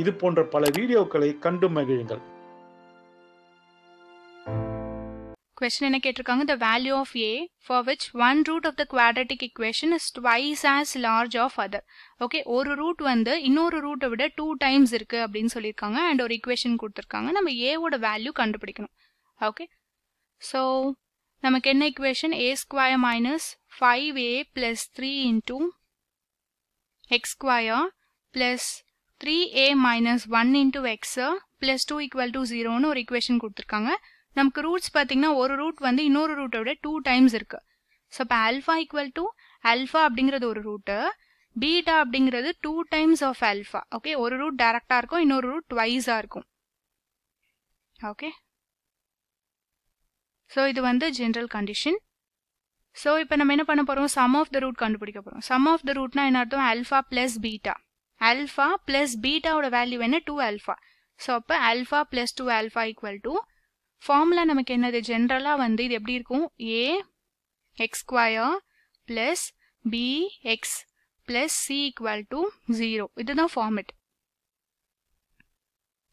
இது போன்ற பல வீடியோக்களை கண்டு மகிழுங்கள் கொஸ்டின் என்ன கேட்டிருக்காங்க the value of a for which one root of the quadratic equation is twice as large of other okay ஒரு ரூட் வந்து இன்னொரு ரூட்டை விட டூ டைம்ஸ் இருக்கு அப்படின்னு சொல்லியிருக்காங்க அண்ட் ஒரு ஈக்குவேஷன் கொடுத்துருக்காங்க நம்ம ஏவோட வேல்யூ கண்டுபிடிக்கணும் ஓகே ஸோ நமக்கு என்ன equation a square minus five a plus three into x square plus three a minus one into x 2 two equal 0 ஜீரோன்னு ஒரு equation கொடுத்துருக்காங்க நமக்கு ரூட்ஸ் பார்த்தீங்கன்னா ஒரு ரூட் வந்து இன்னொரு ரூட்டை விட டூ டைம்ஸ் இருக்கு ஸோ இப்போ அல்ஃபா ஈக்குவல் alpha அல்ஃபா அப்படிங்கிறது ஒரு ரூட்டு பீட்டா அப்படிங்கிறது two times of alpha okay ஒரு ரூட் direct இருக்கும் இன்னொரு ரூட் twice இருக்கும் ஓகே ஸோ இது வந்து ஜென்ரல் கண்டிஷன் ஸோ இப்போ நம்ம என்ன பண்ண போகிறோம் சம் ஆஃப் த ரூட் கண்டுபிடிக்க போகிறோம் சம் ஆஃப் த ரூட்னா என்ன அர்த்தம் alpha plus beta alpha plus பீட்டாவோட வேல்யூ என்ன டூ அல்ஃபா ஸோ அப்போ alpha plus two alpha equal to formula நமக்கு என்னது ஜென்ரலாக வந்து இது எப்படி இருக்கும் a x square plus b x plus c equal to zero இதுதான் ஃபார்மெட்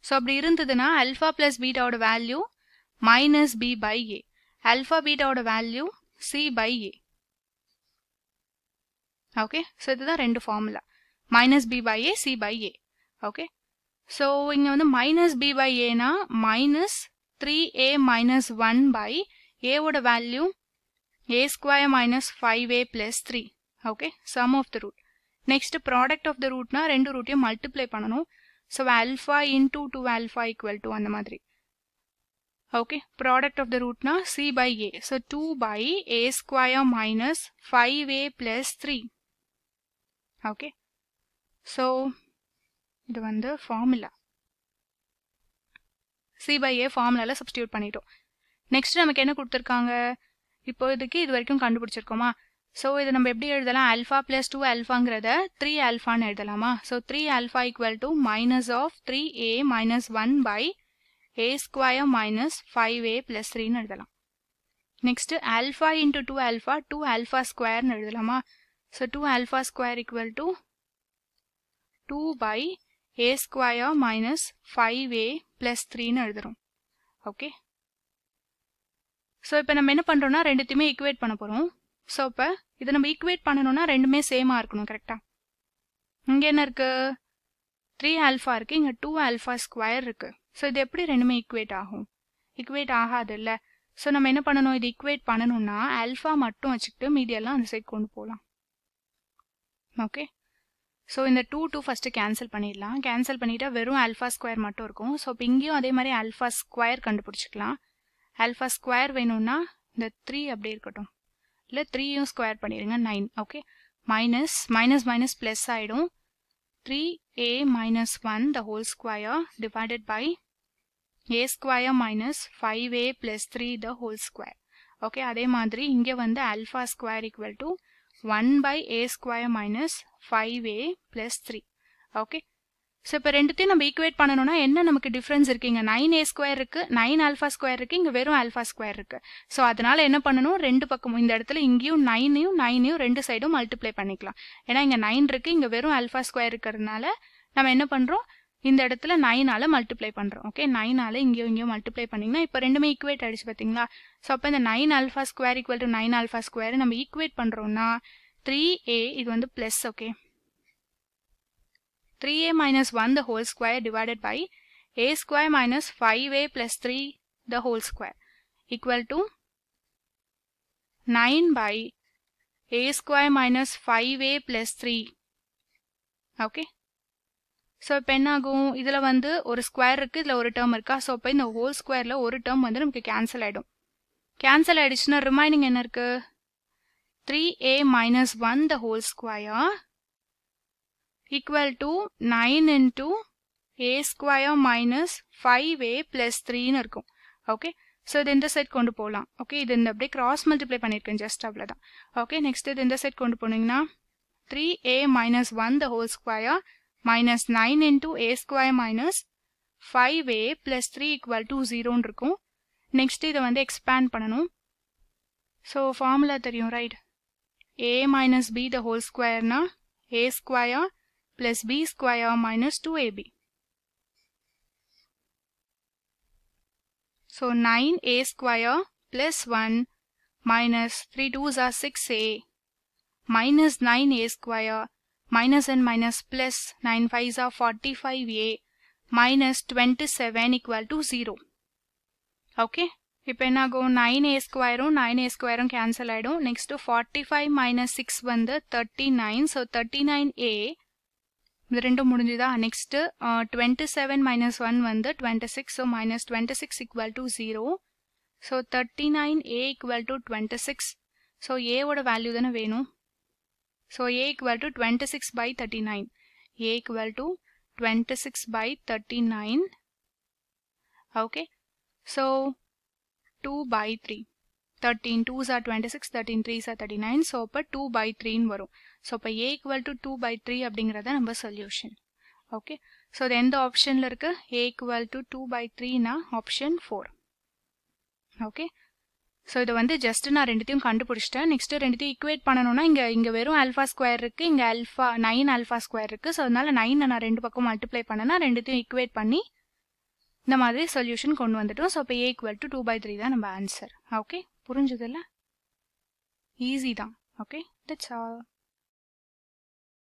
ஸோ அப்படி இருந்ததுன்னா அல்ஃபா பிளஸ் பீட்டாவோட value minus b by a alpha பீட்டாவோட value c by a okay so இதுதான் ரெண்டு formula minus b by a C by a okay so இங்கே வந்து minus b by ஏனா minus three a minus one by ஏவோட value a square minus five a plus three okay sum of the root next product of the ரூட்னா ரெண்டு ரூட்டையும் multiply பண்ணணும் so alpha into two alpha equal to அந்த மாதிரி okay product of the ரூட்னா c by a so two by a square minus five a plus three okay so இது வந்து formula C by ஏ ஃபார்முலாவில் சப்ஸ்டியூட் பண்ணிட்டோம் next நமக்கு என்ன கொடுத்துருக்காங்க இப்போ இதுக்கு இது வரைக்கும் கண்டுபிடிச்சிருக்கோமா ஸோ இது நம்ம எப்படி எழுதலாம் அல்ஃபா பிளஸ் டூ அல்ஃபாங்கிறத த்ரீ அல்ஃபான்னு எழுதலாமா so three alpha equal to minus of three a minus one by a square minus five a plus த்ரீன்னு எழுதலாம் next alpha into two alpha two alpha ஸ்கொயர்னு எழுதலாமா so two alpha square equal to 2 by a square minus 5a plus 3ன்னு எழுதுறோம் okay so இப்போ நம்ம என்ன பண்ணுறோம்னா ரெண்டுத்தையுமே ஈக்குவேட் பண்ண போகிறோம் ஸோ இப்போ இதை நம்ம ஈக்குவேட் பண்ணணும்னா ரெண்டுமே சேமாக இருக்கணும் கரெக்டாக இங்கே என்ன இருக்குது த்ரீ ஆல்ஃபா இருக்குது இங்கே டூ ஆல்ஃபா ஸ்கொயர் இருக்குது ஸோ இது எப்படி ரெண்டுமே ஈக்குவேட் ஆகும் ஈக்குவேட் ஆகாது இல்லை ஸோ நம்ம என்ன பண்ணணும் இது ஈக்குவேட் பண்ணணும்னா ஆல்ஃபா மட்டும் வச்சுக்கிட்டு மீடியெல்லாம் அந்த சைட் கொண்டு போகலாம் ஓகே ஸோ இந்த டூ டூ ஃபஸ்ட்டு கேன்சல் பண்ணிடலாம் கேன்சல் பண்ணிவிட்டா வெறும் அல்ஃபா ஸ்கொயர் மட்டும் இருக்கும் ஸோ இப்போ இங்கேயும் அதே மாதிரி அல்ஃபா ஸ்கொயர் கண்டுபிடிச்சிக்கலாம் அல்ஃபா ஸ்கொயர் வேணும்னா இந்த த்ரீ அப்படி இருக்கட்டும் இல்லை த்ரீயும் ஸ்கொயர் பண்ணிடுங்க nine okay minus minus minus plus ஆகிடும் three a minus one the whole square divided by a square minus five a plus three the whole square okay அதே மாதிரி இங்கே வந்து alpha square equal to one by a square minus five a plus three okay so இப்போ ரெண்டுத்தையும் நம்ம equate பண்ணணும்னா என்ன நமக்கு டிஃப்ரென்ஸ் இருக்குது இங்கே நைன் ஏ ஸ்கொயர் இருக்குது நைன் ஆல்ஃபா ஸ்கொயர் இருக்குது இங்கே வெறும் ஆல்ஃபா ஸ்கொயர் இருக்குது ஸோ அதனால என்ன பண்ணணும் ரெண்டு பக்கமும் இந்த இடத்துல இங்கேயும் நைனையும் நைனையும் ரெண்டு சைடும் மல்டிப்ளை பண்ணிக்கலாம் ஏன்னா இங்கே நைன் இருக்குது இங்கே வெறும் ஆல்ஃபா ஸ்கொயர் இருக்கிறதுனால நம்ம என்ன பண்ணுறோம் இந்த இடத்துல நைனால் மல்டிப்ளை பண்ணுறோம் ஓகே நைனால் இங்கேயும் இங்கேயும் மல்டிப்ளை பண்ணிங்கன்னா இப்போ ரெண்டுமே ஈக்குவேட் ஆயிடுச்சு பார்த்தீங்களா ஸோ அப்போ இந்த nine alpha square equal to nine alpha square நம்ம ஈக்குவேட் பண்ணுறோம்னா த்ரீ ஏ இது வந்து plus okay three a minus one the whole square divided by a minus minus five a the three the whole square equal by nine by a 5a minus five a so three okay so இப்போ இதில் வந்து ஒரு square இருக்குது இதில் ஒரு term இருக்கா so இப்போ இந்த ஹோல் ஸ்கொயரில் ஒரு term வந்து நமக்கு கேன்சல் ஆகிடும் கேன்சல் ஆகிடுச்சுன்னா ரிமைனிங் என்ன இருக்குது 3a minus 1 the whole square equal to 9 into a square minus 5a plus in இருக்கும் ஓகே ஸோ இது இந்த set கொண்டு போகலாம் ஓகே இது இந்த அப்படியே கிராஸ் multiply பண்ணியிருக்கேன் ஜஸ்ட் அவ்வளோதான் ஓகே next இது இந்த set கொண்டு போனீங்கன்னா three a minus one the whole minus minus nine into a minus minus five a equal three 0 ஜீரோன்னு இருக்கும் next இதை வந்து expand பண்ணணும் ஸோ ஃபார்முலா தெரியும் right a minus b the whole square na a square plus b square minus 2ab. So 9a square plus 1 minus 3 2s are 6a minus 9a square minus and minus plus 9 5s are 45a minus 27 equal to 0. Okay. 9 a square on 9 a square on cancel next to 45 minus 6 வந்து 39 so 39 a இதிரண்டு முடுந்துதா, next to 27 minus 1 வந்து 26, so minus 26 equal to 0, so 39 A equal to 26, so A வடு வாலியுதன வேணும், so A equal to 26 by 39, A equal to 26 by 39, okay, so 2 by 3 thirteen twos are twenty six thirteen threes are thirty nine so அப்போ two by த்ரீன்னு வரும் so இப்போ a equal to two by three அப்படிங்கிறத நம்ம solution okay so இது எந்த ஆப்ஷனில் இருக்குது a equal to two by த்ரீனா ஆப்ஷன் ஃபோர் ஓகே ஸோ இதை வந்து ஜஸ்ட் நான் ரெண்டுத்தையும் கண்டுபிடிச்சிட்டேன் நெக்ஸ்ட்டு ரெண்டுத்தையும் ஈக்குவேட் பண்ணணும்னா இங்கே இங்கே வெறும் அல்ஃபா ஸ்கொயர் இருக்குது இங்கே அல்ஃபா நைன் அல்ஃபா ஸ்கொயர் இருக்குது ஸோ அதனால நைனை நான் ரெண்டு பக்கம் மல்டிப்ளை பண்ணேன்னா ரெண்டுத்தையும் ஈக்குவேட் பண்ணி இந்த மாதிரி சொல்யூஷன் கொண்டு வந்துட்டோம் ஸோ இப்போ a equal to two by three தான் நம்ம ஆன்சர் ஓகே புரிஞ்சதில்ல ஈஸி தான் ஓகே தட்ஸ் ஆல்